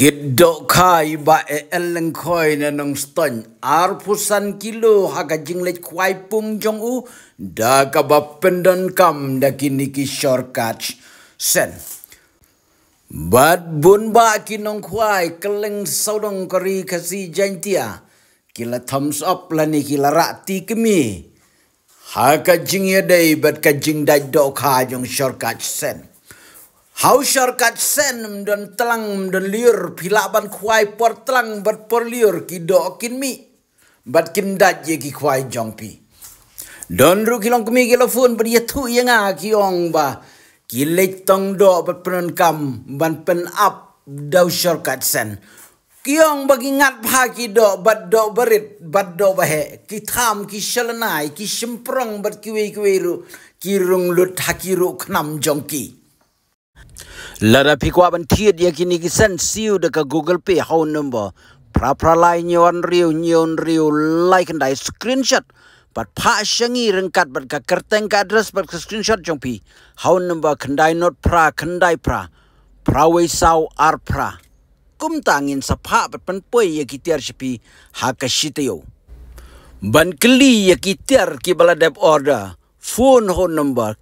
Kiddo kai ba e eleng koi na nong stoy arpusan kilo haga jinglet kwai pung jong u da ka ba pendon kam da kini ki shortcut sen bad bun ba ki nong kwai keleng saudong kari kasi jantia kila thumbs up la ni kila rati ti kemi haga jing ye dei bad ka jing da do kha jong shortcut sen How shortcut sen dan telang dan liur pilaban kuai por telang bat por liur kido kin mi bat kim dat ye ki kuai jong pi. Don ru kilong kumi kilo fun bat ye ye nga ki ong ba ki lek tong do bat penen kam ban pen up dau shortcut sen. Ki ong bagi ngat pa ki do bat do berit bat do bahe ki tham ki shalanai ki shimprong bat ki wei ki ru ki rung lut hakiru knam jong Jong ki. Lada pikwa ban tiad ya kini kisan siu deka Google Pay hau number. Pra pra lai nyon riu nyon riu like and screenshot. Pat pa shangi rengkat bat ka kerteng ka address bat ka screenshot jong pi. Hau number kendai not pra kendai pra. Pra wei sau ar pra. Kum tangin sa pa bat pan pui ya kitiar shipi ha ka shiteo. Ban keli ya kitiar ki bala dep order. Phone hau number.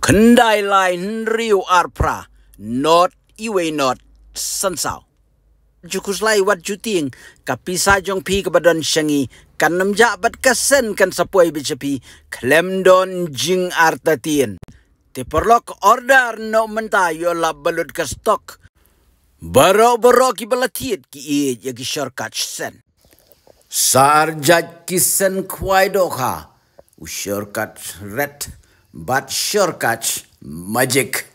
Kendai lai nriu ar pra. Pra not iwe not sansau. Jukus lai wat juting kapisa jong pi kebadan shengi kanam ja bat kasen kan sapuai klem don jing artatien. Te perlok order no menta yo lab balut ke stok. Baro-baro ki balatiet ki iye jagi shortcut sen. Sar jaj kisen kuai doha. U shortcut red but shortcut magic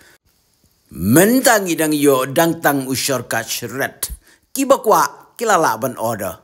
mentang idang yo dangtang usyorka syret kibakwa kilalaban ban order